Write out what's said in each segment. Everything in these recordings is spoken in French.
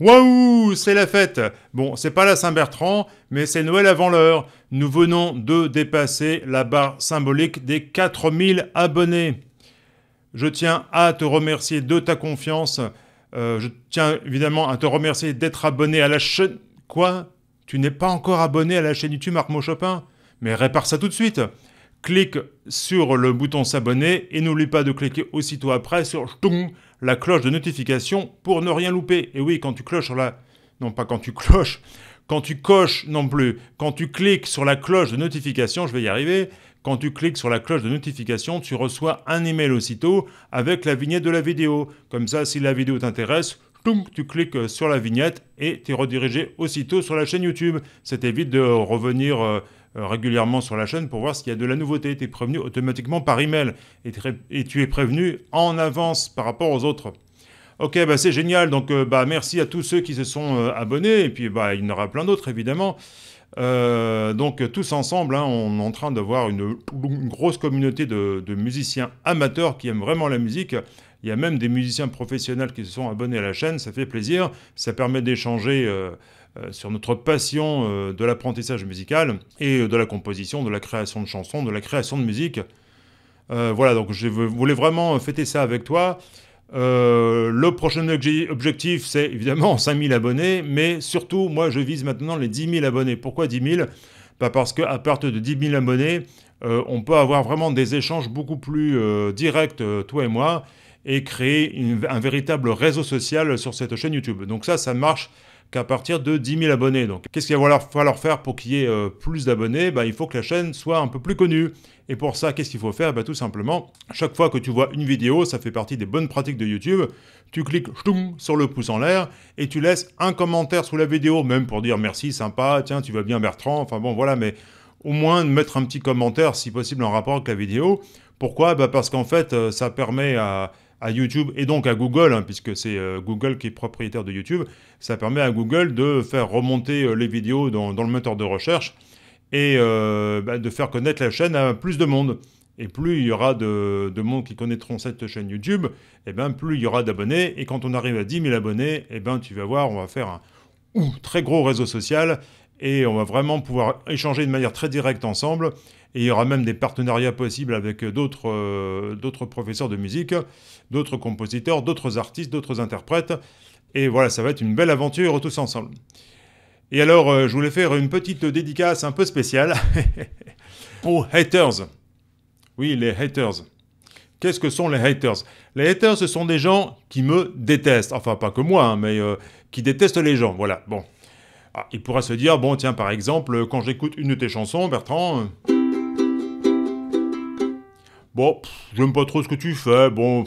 Waouh, c'est la fête Bon, c'est pas la Saint-Bertrand, mais c'est Noël avant l'heure. Nous venons de dépasser la barre symbolique des 4000 abonnés. Je tiens à te remercier de ta confiance. Euh, je tiens évidemment à te remercier d'être abonné à la chaîne. Quoi Tu n'es pas encore abonné à la chaîne YouTube Marc Chopin Mais répare ça tout de suite Clique sur le bouton s'abonner et n'oublie pas de cliquer aussitôt après sur la cloche de notification pour ne rien louper. Et oui, quand tu cloches sur la... Non, pas quand tu cloches, quand tu coches non plus, quand tu cliques sur la cloche de notification, je vais y arriver, quand tu cliques sur la cloche de notification, tu reçois un email aussitôt avec la vignette de la vidéo. Comme ça, si la vidéo t'intéresse, tu cliques euh, sur la vignette et tu es redirigé aussitôt sur la chaîne YouTube. Ça t'évite de revenir euh, euh, régulièrement sur la chaîne pour voir s'il y a de la nouveauté. Tu es prévenu automatiquement par email et, et tu es prévenu en avance par rapport aux autres. Ok, bah c'est génial. Donc, euh, bah, merci à tous ceux qui se sont euh, abonnés. Et puis, bah, il y en aura plein d'autres, évidemment. donc, tous ensemble, hein, on est en train d'avoir une, grosse communauté de, de, musiciens amateurs qui aiment vraiment la musique. Il y a même des musiciens professionnels qui se sont abonnés à la chaîne. Ça fait plaisir. Ça permet d'échanger. Euh, sur notre passion euh, de l'apprentissage musical et euh, de la composition, de la création de chansons, de la création de musique. voilà, donc je voulais vraiment fêter ça avec toi. le prochain objectif, c'est évidemment 5000 abonnés, mais surtout, moi, je vise maintenant les 10 000 abonnés. Pourquoi 10 000 bah Parce qu'à partir de 10 000 abonnés, on peut avoir vraiment des échanges beaucoup plus directs, toi et moi, et créer un véritable réseau social sur cette chaîne YouTube. Donc ça, ça marche à partir de 10 000 abonnés. Donc, qu'est-ce qu'il va falloir faire pour qu'il y ait euh, plus d'abonnés ben, Il faut que la chaîne soit un peu plus connue. Et pour ça, qu'est-ce qu'il faut faire ben, Tout simplement, chaque fois que tu vois une vidéo, ça fait partie des bonnes pratiques de YouTube, tu cliques sur le pouce en l'air et tu laisses un commentaire sous la vidéo, même pour dire merci, sympa, tiens, tu vas bien Bertrand, enfin bon, voilà, mais au moins mettre un petit commentaire, si possible, en rapport avec la vidéo. Pourquoi ben, Parce qu'en fait, euh, ça permet à YouTube et donc à Google, hein, puisque c'est euh, Google qui est propriétaire de YouTube, ça permet à Google de faire remonter euh, les vidéos dans, le moteur de recherche et euh, bah, de faire connaître la chaîne à plus de monde. Et plus il y aura de, monde qui connaîtront cette chaîne YouTube, et eh bien plus il y aura d'abonnés. Et quand on arrive à 10 000 abonnés, et eh ben tu vas voir, on va faire un très gros réseau social et on va vraiment pouvoir échanger de manière très directe ensemble et il y aura même des partenariats possibles avec euh, d'autres professeurs de musique, d'autres compositeurs, d'autres artistes, d'autres interprètes. Et voilà, ça va être une belle aventure tous ensemble. Et alors, euh, je voulais faire une petite dédicace un peu spéciale aux haters. Oui, les haters. Qu'est-ce que sont les haters Les haters, ce sont des gens qui me détestent. Enfin, pas que moi, hein, mais euh, qui détestent les gens. Voilà, bon. Ah, il pourra se dire, bon, tiens, par exemple, quand j'écoute une de tes chansons, Bertrand... Bon, j'aime pas trop ce que tu fais. Bon,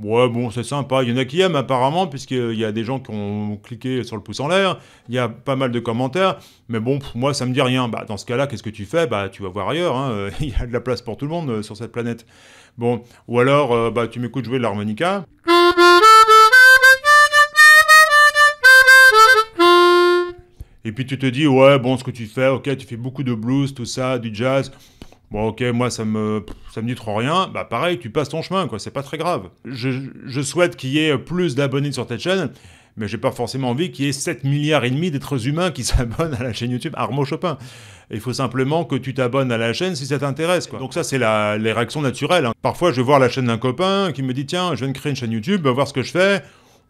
ouais, bon, c'est sympa. Il y en a qui aiment apparemment, puisqu'il y a des gens qui ont cliqué sur le pouce en l'air. Il y a pas mal de commentaires. Mais bon, moi, ça me dit rien. Bah, dans ce cas-là, qu'est-ce que tu fais Bah, tu vas voir ailleurs. Hein. Il y a de la place pour tout le monde euh, sur cette planète. Bon, ou alors, euh, bah, tu m'écoutes jouer de l'harmonica. Et puis tu te dis, ouais, bon, ce que tu fais, ok, tu fais beaucoup de blues, tout ça, du jazz. Bon, ok, moi ça me, me dit trop rien. Bah, pareil, tu passes ton chemin, quoi, c'est pas très grave. Je, souhaite qu'il y ait plus d'abonnés sur cette chaîne, mais j'ai pas forcément envie qu'il y ait 7 milliards et demi d'êtres humains qui s'abonnent à la chaîne YouTube Armo Chopin. Il faut simplement que tu t'abonnes à la chaîne si ça t'intéresse. Donc ça, c'est les réactions naturelles. Hein. Parfois, je vais voir la chaîne d'un copain qui me dit « Tiens, je viens de créer une chaîne YouTube, voir ce que je fais ».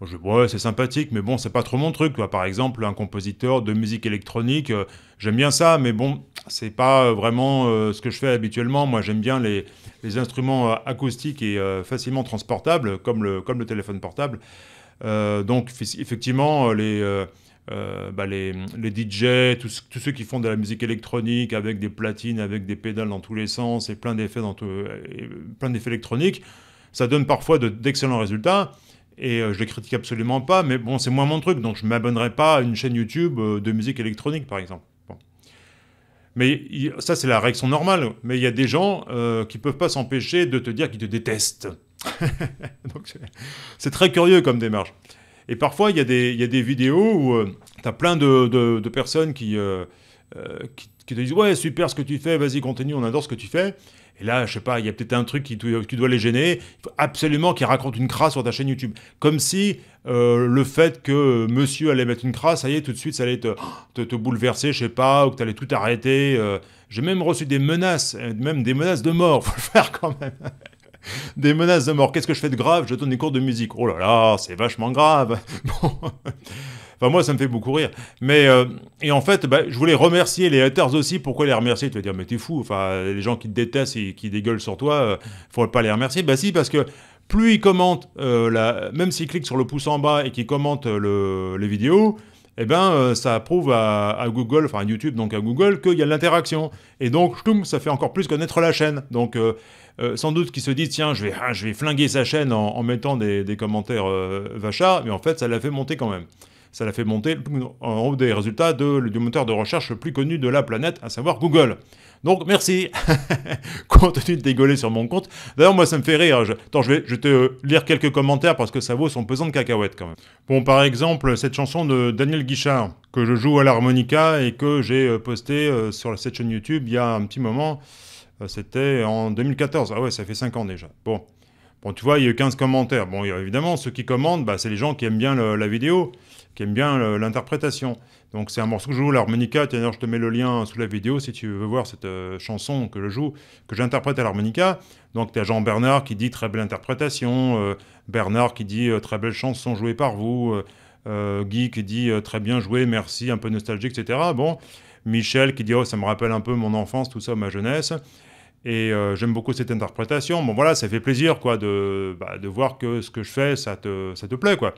Je c'est sympathique, mais bon, c'est pas trop mon truc. Par exemple, un compositeur de musique électronique, euh, j'aime bien ça, mais bon, c'est pas euh, vraiment euh, ce que je fais habituellement. Moi, j'aime bien les, instruments acoustiques et facilement transportables, comme le, téléphone portable. donc, effectivement, les. Bah, DJ, tous, ceux qui font de la musique électronique avec des platines, avec des pédales dans tous les sens et plein d'effets, électroniques, ça donne parfois d'excellents résultats. Et euh, je les critique absolument pas, mais bon, c'est moins mon truc, donc je m'abonnerai pas à une chaîne YouTube euh, de musique électronique, par exemple. Bon. Mais ça, c'est la réaction normale. Mais il y a des gens qui euh, qui peuvent pas s'empêcher de te dire qu'ils te détestent. c'est très curieux comme démarche. Et parfois, il y, y, a des vidéos où tu as plein de, de, personnes qui, qui, te disent Ouais, super ce que tu fais, vas-y, continue, on adore ce que tu fais. Et là, je sais pas, il y a peut-être un truc qui, doit les gêner. Il faut absolument qu'ils racontent une crasse sur ta chaîne YouTube. Comme si euh, le fait que monsieur allait mettre une crasse, ça y est, tout de suite, ça allait te, bouleverser, je sais pas, ou que tu allais tout arrêter. Euh. J'ai même reçu des menaces, euh, même des menaces de mort, faut le faire quand même. Des menaces de mort. Qu'est-ce que je fais de grave Je donne des cours de musique. Oh là là, c'est vachement grave. Bon. Enfin, moi, ça me fait beaucoup rire. Mais, euh, et en fait, bah, je voulais remercier les haters aussi. Pourquoi les remercier Tu vas dire, mais t'es fou. Enfin, les gens qui te détestent et qui dégueulent sur toi, euh, faut pas les remercier. Bah, si, parce que plus ils commentent, euh, la, même s'ils cliquent sur le pouce en bas et qu'ils commentent le, les vidéos, et eh ben, ça prouve à, Google, enfin à YouTube, donc à Google, qu'il y a de l'interaction. Et donc, ça fait encore plus connaître la chaîne. Donc, sans doute qu'ils se disent, tiens, je vais, hein, je vais flinguer sa chaîne en, mettant des, des commentaires vachas, mais en fait, ça l'a fait monter quand même. Ça l'a fait monter en haut des résultats du moteur de recherche le plus connu de la planète, à savoir Google. Donc merci Continue de dégueuler sur mon compte. D'ailleurs, moi, ça me fait rire. Je... Attends, je vais, je te lire quelques commentaires parce que ça vaut son pesant de cacahuètes quand même. Bon, par exemple, cette chanson de Daniel Guichard que je joue à l'harmonica et que j'ai euh, postée euh, sur cette chaîne YouTube il y a un petit moment. Euh, c'était en 2014. Ah ouais, ça fait 5 ans déjà. Bon. Bon, tu vois, il y a eu 15 commentaires. Bon, évidemment, ceux qui commentent, bah, c'est les gens qui aiment bien la vidéo qui aime bien l'interprétation. Donc c'est un morceau que je joue, l'harmonica, d'ailleurs je te mets le lien sous la vidéo si tu veux voir cette euh, chanson que je joue, que j'interprète à l'harmonica. Donc tu as Jean Bernard qui dit très belle interprétation, euh, Bernard qui dit euh, très belle chanson jouée par vous, Guy qui dit très bien joué, merci, un peu nostalgique, etc. Bon, Michel qui dit oh ça me rappelle un peu mon enfance, tout ça, ma jeunesse. Et j'aime beaucoup cette interprétation. Bon voilà, ça fait plaisir quoi de, bah, de, voir que ce que je fais, ça te, ça te plaît quoi.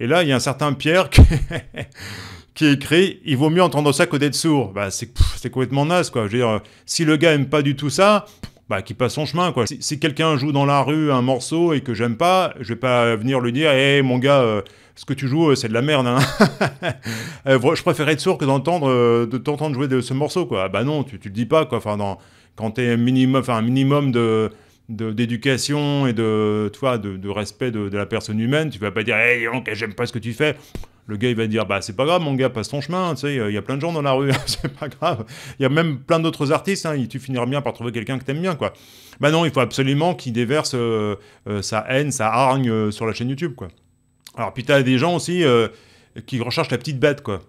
Et là, il y a un certain Pierre qui, écrit Il vaut mieux entendre ça que d'être sourd. Bah, c'est complètement naze, quoi. Je veux dire, si le gars aime pas du tout ça, bah, qui passe son chemin, quoi. Si, quelqu'un joue dans la rue un morceau et que j'aime pas, je vais pas venir lui dire Hé, eh, mon gars, euh, ce que tu joues, euh, c'est de la merde. Hein. Euh, je préférerais être sourd que d'entendre de t'entendre jouer de ce morceau, quoi. Bah non, tu, tu le dis pas, quoi. Enfin, dans, quand un minimum, enfin, un minimum de d'éducation et de, toi, de, de, respect de, la personne humaine. Tu vas pas dire, hé, hey, j'aime pas ce que tu fais. Le gars, il va dire, bah, c'est pas grave, mon gars, passe ton chemin. Tu sais, il y a plein de gens dans la rue, c'est pas grave. Il y a même plein d'autres artistes. Hein, tu finiras bien par trouver quelqu'un que t'aimes bien, quoi. Bah non, il faut absolument qu'il déverse euh, euh, sa haine, sa hargne euh, sur la chaîne YouTube, quoi. Alors, puis t'as des gens aussi qui recherchent la petite bête, quoi.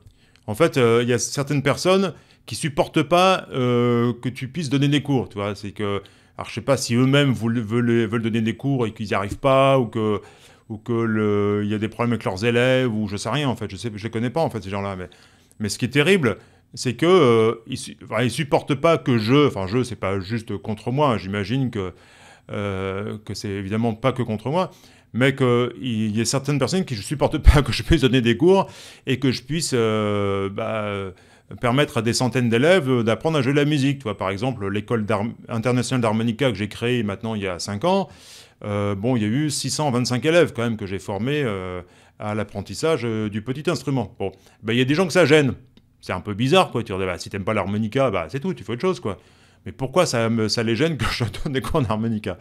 En fait, il y a certaines personnes qui supportent pas que tu puisses donner des cours, tu vois. C'est que alors, je sais pas si eux-mêmes veulent, veulent, donner des cours et qu'ils n'y arrivent pas, ou que ou que le, il y a des problèmes avec leurs élèves, ou je sais rien en fait, je sais, je les connais pas en fait ces gens-là. Mais, ce qui est terrible, c'est que euh, ne supportent pas que je, enfin je, c'est pas juste contre moi, j'imagine que ce euh, que c'est évidemment pas que contre moi, mais qu'il y ait certaines personnes qui ne supportent pas que je puisse donner des cours et que je puisse euh, bah, permettre à des centaines d'élèves euh, d'apprendre à jouer de la musique. Tu vois, par exemple, l'école internationale d'harmonica que j'ai créée maintenant il y a 5 ans, euh, bon, il y a eu 625 élèves quand même que j'ai formés euh, à l'apprentissage du petit instrument. Bon, ben, il y a des gens que ça gêne. C'est un peu bizarre, quoi. Tu dis, bah, si t'aimes pas l'harmonica, bah, c'est tout, tu fais autre chose, quoi. Mais pourquoi ça, me, ça les gêne que je donne des cours d'harmonica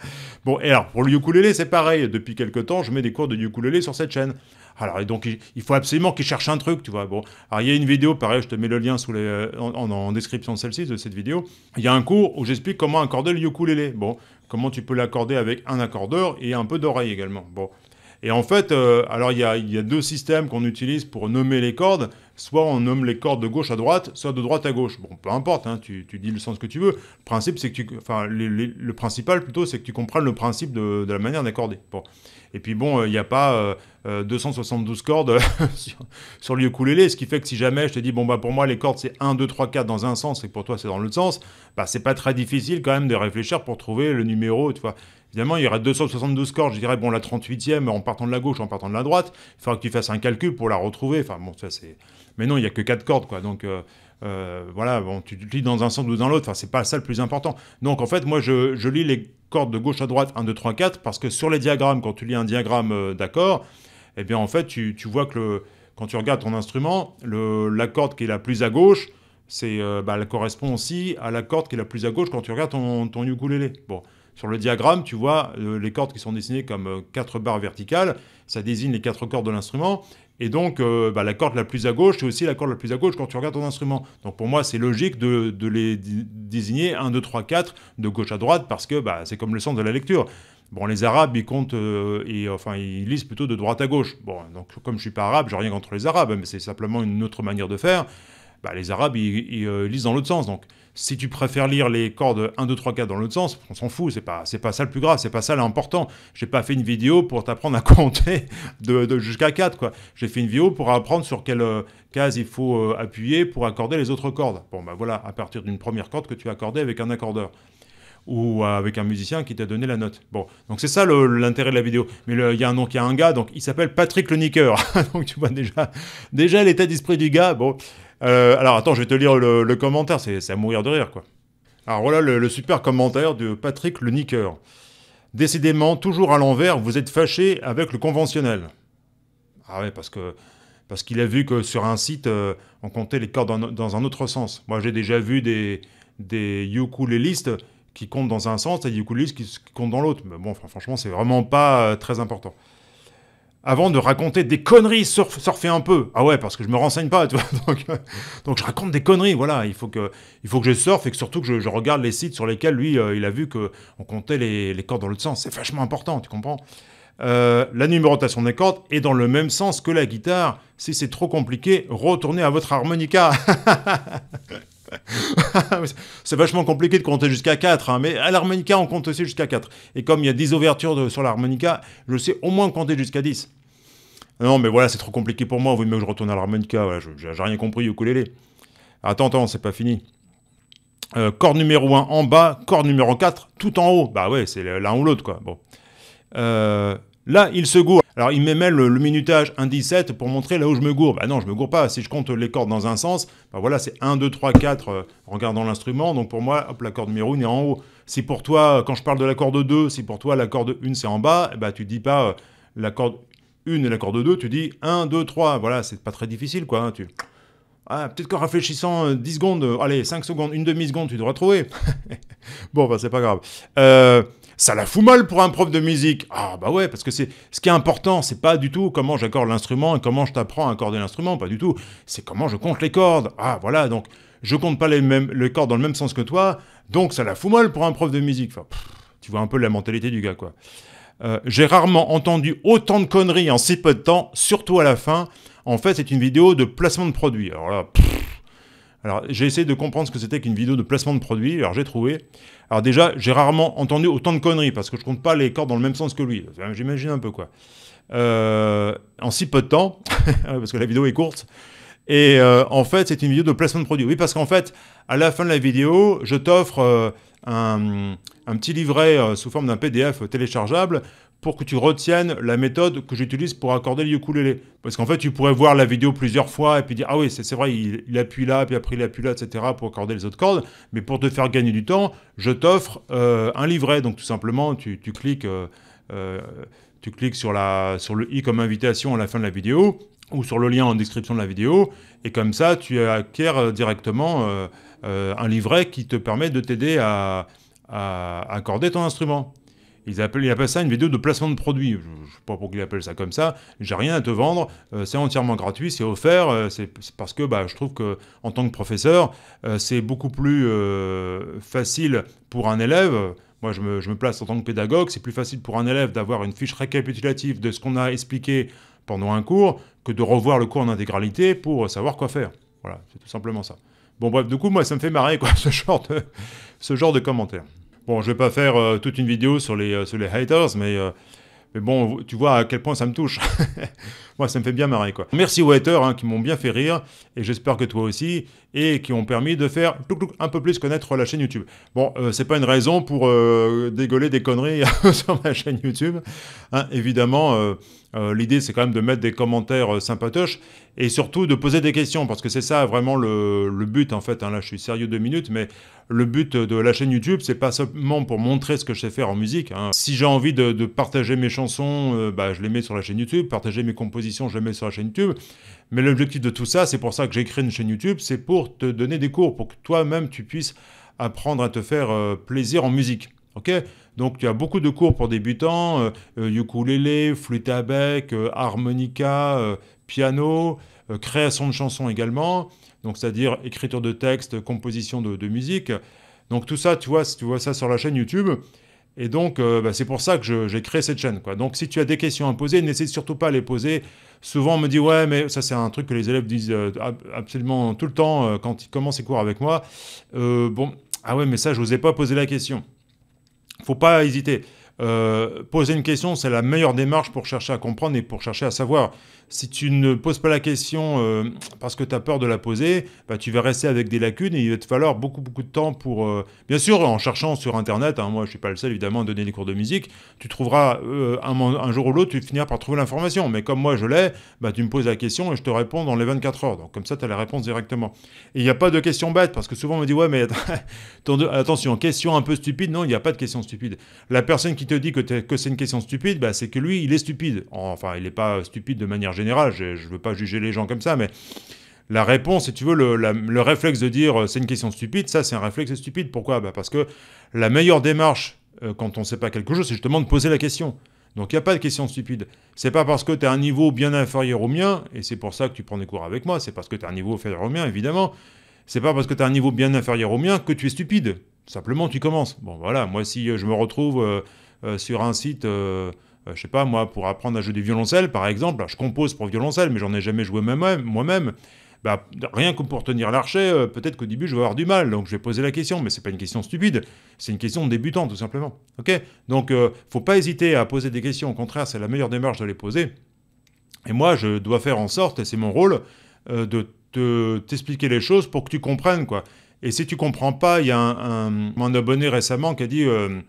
Bon, et alors, pour le ukulélé, c'est pareil. Depuis quelques temps, je mets des cours de ukulélé sur cette chaîne. Alors, donc, il, faut absolument qu'ils cherche un truc, tu vois. Bon, alors, il y a une vidéo, pareil, je te mets le lien sous euh, en, description de celle-ci, de cette vidéo. Il y a un cours où j'explique comment accorder le ukulélé. Bon, comment tu peux l'accorder avec un accordeur et un peu d'oreille également. Bon. Et en fait, euh, alors il y a, deux systèmes qu'on utilise pour nommer les cordes soit on nomme les cordes de gauche à droite, soit de droite à gauche. Bon, peu importe, hein, tu, dis le sens que tu veux. Le principe, c'est que tu, enfin, le principal plutôt, c'est que tu comprennes le principe de, la manière d'accorder. Et puis bon, euh, il n'y a pas 272 euh, euh, cordes sur, sur le ukulélé, ce qui fait que si jamais je te dis, bon bah pour moi les cordes c'est 1, 2, 3, 4 dans un sens et pour toi c'est dans l'autre sens, bah c'est pas très difficile quand même de réfléchir pour trouver le numéro, tu vois. Évidemment, il y aurait 272 cordes, je dirais, bon, la 38e, en partant de la gauche, en partant de la droite, il faudra que tu fasses un calcul pour la retrouver. Enfin, bon, ça, c'est mais non, il n'y a que quatre cordes, quoi. Donc. Euh, euh, voilà, bon, tu lis dans un sens ou dans l'autre, enfin, c'est pas ça le plus important. Donc en fait, moi je, lis les cordes de gauche à droite, 1, 2, 3, 4, parce que sur les diagrammes, quand tu lis un diagramme euh, d'accord, eh bien en fait, tu, vois que quand tu regardes ton instrument, la corde qui est la plus à gauche, c'est, bah, elle correspond aussi à la corde qui est la plus à gauche quand tu regardes ton, ton ukulélé. Bon. Sur le diagramme, tu vois les cordes qui sont dessinées comme quatre barres verticales, ça désigne les quatre cordes de l'instrument, et donc, euh, bah, la corde la plus à gauche, c'est aussi la corde la plus à gauche quand tu regardes ton instrument. Donc, pour moi, c'est logique de, les désigner 1, 2, 3, 4 de gauche à droite parce que bah, c'est comme le sens de la lecture. Bon, les Arabes, ils comptent, euh, et, enfin, ils lisent plutôt de droite à gauche. Bon, donc, comme je suis pas arabe, n'ai rien contre les Arabes, mais c'est simplement une autre manière de faire. Bah, les Arabes, ils, euh, lisent dans l'autre sens. Donc, si tu préfères lire les cordes 1, 2, 3, 4 dans l'autre sens, on s'en fout, c'est pas, c'est pas ça le plus grave, c'est pas ça l'important. J'ai pas fait une vidéo pour t'apprendre à compter de, jusqu'à 4, quoi. J'ai fait une vidéo pour apprendre sur quelle euh, case il faut euh, appuyer pour accorder les autres cordes. Bon, bah voilà, à partir d'une première corde que tu as accordée avec un accordeur ou avec un musicien qui t'a donné la note. Bon, donc c'est ça l'intérêt de la vidéo. Mais il y, a un, nom qui a un gars, donc il s'appelle Patrick le Niqueur. donc tu vois déjà, déjà l'état d'esprit du gars. Bon, euh, alors attends, je vais te lire le, commentaire, c'est à mourir de rire quoi. Alors voilà le, super commentaire de Patrick le Nicker. Décidément, toujours à l'envers, vous êtes fâché avec le conventionnel. Ah ouais, parce que parce qu'il a vu que sur un site, euh, on comptait les cordes dans, un autre sens. Moi, j'ai déjà vu des, des listes qui comptent dans un sens et des ukulélistes qui, qui comptent dans l'autre. Mais bon, franchement, c'est vraiment pas euh, très important avant de raconter des conneries, surf, surfer un peu. Ah ouais, parce que je me renseigne pas, tu vois. Donc, je raconte des conneries, voilà. Il faut que, il faut que je surfe et que surtout que je, regarde les sites sur lesquels lui, euh, il a vu que on comptait les, cordes dans l'autre sens. C'est vachement important, tu comprends euh, La numérotation des cordes est dans le même sens que la guitare. Si c'est trop compliqué, retournez à votre harmonica. c'est vachement compliqué de compter jusqu'à 4, hein, mais à l'harmonica, on compte aussi jusqu'à 4. Et comme il y a 10 ouvertures sur l'harmonica, je sais au moins compter jusqu'à 10. Non, mais voilà, c'est trop compliqué pour moi, Vous mieux que je retourne à l'harmonica, j'ai rien compris, ukulélé. Attends, attends, c'est pas fini. Euh, corps numéro 1 en bas, corps numéro 4 tout en haut. Bah ouais, c'est l'un ou l'autre, quoi. Bon. Euh, là, il se goûte. Alors il m'aimait le, le minutage 1,17 pour montrer là où je me gourre. Bah non, je me gourre pas. Si je compte les cordes dans un sens, bah voilà, c'est 1, 2, 3, 4 en regardant l'instrument. Donc pour moi, hop, la corde numéro est en haut. Si pour toi, euh, quand je parle de la corde 2, si pour toi la corde 1 c'est en bas, eh bah tu dis pas euh, la corde 1 et la corde 2, tu dis 1, 2, 3. Voilà, c'est pas très difficile quoi. Hein, tu... Ah, peut-être qu'en réfléchissant 10 euh, secondes, allez, 5 secondes, une demi-seconde, tu devras trouver. bon, bah c'est pas grave. Euh ça la fout mal pour un prof de musique. Ah bah ouais, parce que c'est ce qui est important, c'est pas du tout comment j'accorde l'instrument et comment je t'apprends à accorder l'instrument, pas du tout. C'est comment je compte les cordes. Ah voilà, donc je compte pas les mêmes les cordes dans le même sens que toi, donc ça la fout mal pour un prof de musique. tu vois un peu la mentalité du gars quoi. Euh, j'ai rarement entendu autant de conneries en si peu de temps, surtout à la fin. En fait, c'est une vidéo de placement de produit. Alors là, pfff. Alors, j'ai essayé de comprendre ce que c'était qu'une vidéo de placement de produit. Alors, j'ai trouvé. Alors, déjà, j'ai rarement entendu autant de conneries parce que je compte pas les cordes dans le même sens que lui. J'imagine un peu quoi. Euh, en si peu de temps, ah parce que la vidéo est courte. Et euh, en fait, c'est une vidéo de placement de produit. Oui, parce qu'en fait, à la fin de la vidéo, je t'offre euh, un, petit livret sous forme d'un PDF téléchargeable pour que tu retiennes la méthode que j'utilise pour accorder le ukulélé. Parce qu'en fait, tu pourrais voir la vidéo plusieurs fois et puis dire Ah oui, c'est vrai, il, appuie là, puis après il appuie là, etc. pour accorder les autres cordes. Mais pour te faire gagner du temps, je t'offre euh, un livret. Donc tout simplement, tu, cliques, euh, euh, tu cliques sur, la, sur le i comme invitation à la fin de la vidéo ou sur le lien en description de la vidéo. Et comme ça, tu acquiers directement un livret qui te permet de t'aider à accorder ton instrument. Ils appellent, ça une vidéo de placement de produit. Je ne sais pas pourquoi ils appellent ça comme ça. J'ai rien à te vendre. Euh, c'est entièrement gratuit, c'est offert. Euh, c'est parce que bah, je trouve que en tant que professeur, euh, c'est beaucoup plus facile pour un élève. Moi, je me, place en tant que pédagogue. C'est plus facile pour un élève d'avoir une fiche récapitulative de ce qu'on a expliqué pendant un cours que de revoir le cours en intégralité pour savoir quoi faire. Voilà, c'est tout simplement ça. Bon, bref, du coup, moi, ça me fait marrer, quoi, ce genre ce genre de commentaires. Bon, je vais pas faire euh, toute une vidéo sur les, euh, sur les haters, mais, euh, mais bon, tu vois à quel point ça me touche. Moi, ça me fait bien marrer, quoi. Merci aux haters hein, qui m'ont bien fait rire, et j'espère que toi aussi, et qui ont permis de faire un peu plus connaître la chaîne YouTube. Bon, ce c'est pas une raison pour euh, des conneries sur ma chaîne YouTube. Hein. évidemment, l'idée, c'est quand même de mettre des commentaires sympatoches, et surtout de poser des questions, parce que c'est ça vraiment le, but en fait. Hein. Là, je suis sérieux deux minutes, mais le but de la chaîne YouTube, c'est pas seulement pour montrer ce que je sais faire en musique. Hein. Si j'ai envie de, partager mes chansons, euh, bah, je les mets sur la chaîne YouTube. Partager mes compositions, je les mets sur la chaîne YouTube. Mais l'objectif de tout ça, c'est pour ça que j'ai créé une chaîne YouTube, c'est pour te donner des cours, pour que toi-même tu puisses apprendre à te faire euh, plaisir en musique. Ok Donc tu as beaucoup de cours pour débutants, euh, ukulélé, flûte à bec, harmonica, piano, euh, création de chansons également, donc c'est-à-dire écriture de texte, composition de, musique. Donc tout ça, tu vois, tu vois ça sur la chaîne YouTube. Et donc, euh, bah, c'est pour ça que j'ai créé cette chaîne. Donc, si tu as des questions à poser, n'hésite surtout pas à les poser. Souvent, on me dit, ouais, mais ça, c'est un truc que les élèves disent euh, absolument tout le temps quand ils commencent les cours avec moi. bon, ah ouais, mais ça, je n'osais pas poser la question. Faut pas hésiter. Euh, poser une question, c'est la meilleure démarche pour chercher à comprendre et pour chercher à savoir. Si tu ne poses pas la question euh, parce que tu as peur de la poser, bah, tu vas rester avec des lacunes et il va te falloir beaucoup, beaucoup de temps pour... Euh, bien sûr, en cherchant sur Internet, hein, moi je ne suis pas le seul évidemment à donner des cours de musique, tu trouveras un, jour ou l'autre, tu finiras par trouver l'information. Mais comme moi je l'ai, bah, tu me poses la question et je te réponds dans les 24 heures. Donc comme ça, tu as la réponse directement. Et il n'y a pas de question bête parce que souvent on me dit, ouais mais attention, question un peu stupide. Non, il n'y a pas de question stupide. La personne qui te dit que, que c'est une question stupide, bah, c'est que lui, il est stupide. Enfin, il n'est pas stupide de manière générale, je ne veux pas juger les gens comme ça, mais la réponse, si tu veux, le, réflexe de dire euh, c'est une question stupide, ça c'est un réflexe stupide. Pourquoi bah, Parce que la meilleure démarche euh, quand on ne sait pas quelque chose, c'est justement de poser la question. Donc il n'y a pas de question stupide. C'est pas parce que tu as un niveau bien inférieur au mien, et c'est pour ça que tu prends des cours avec moi, c'est parce que tu as un niveau inférieur au mien, évidemment. C'est pas parce que tu as un niveau bien inférieur au mien que tu es stupide. Simplement, tu commences. Bon, voilà, moi, si euh, je me retrouve euh, sur un site euh, euh, je sais pas moi, pour apprendre à jouer du violoncelle, par exemple, je compose pour violoncelle, mais j'en ai jamais joué moi-même. Bah, rien que pour tenir l'archet, peut-être qu'au début je vais avoir du mal, donc je vais poser la question, mais ce n'est pas une question stupide, c'est une question de débutant tout simplement. Ok Donc ne faut pas hésiter à poser des questions, au contraire c'est la meilleure démarche de les poser. Et moi je dois faire en sorte, et c'est mon rôle, de t'expliquer les choses pour que tu comprennes quoi. Et si tu comprends pas, il y a un, abonné récemment qui a dit euh,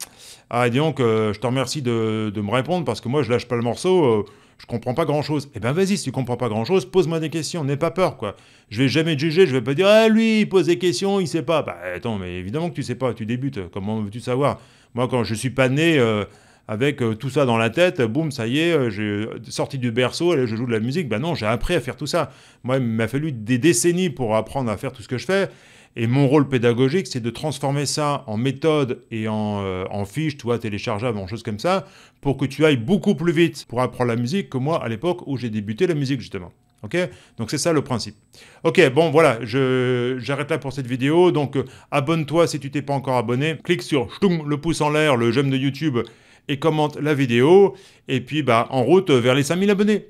Ah, dis donc, je te remercie de, me répondre parce que moi, je lâche pas le morceau, euh, je comprends pas grand chose. Eh ben, vas-y, si tu comprends pas grand chose, pose-moi des questions, n'aie pas peur, quoi. Je vais jamais te juger, je vais pas dire Ah, lui, il pose des questions, il sait pas. Bah, attends, mais évidemment que tu sais pas, tu débutes, comment veux-tu savoir Moi, quand je suis pas né. Euh, avec euh, tout ça dans la tête, boum, ça y est, euh, j'ai euh, sorti du berceau, je joue de la musique. Ben non, j'ai appris à faire tout ça. Moi, il m'a fallu des décennies pour apprendre à faire tout ce que je fais. Et mon rôle pédagogique, c'est de transformer ça en méthode et en, fiche, en fiches, tu en choses comme ça, pour que tu ailles beaucoup plus vite pour apprendre la musique que moi à l'époque où j'ai débuté la musique, justement. Ok Donc c'est ça le principe. Ok, bon voilà, j'arrête là pour cette vidéo. Donc abonne-toi si tu t'es pas encore abonné. Clique sur le pouce en l'air, le j'aime de YouTube et commente la vidéo. Et puis, bah, en route vers les 5000 abonnés.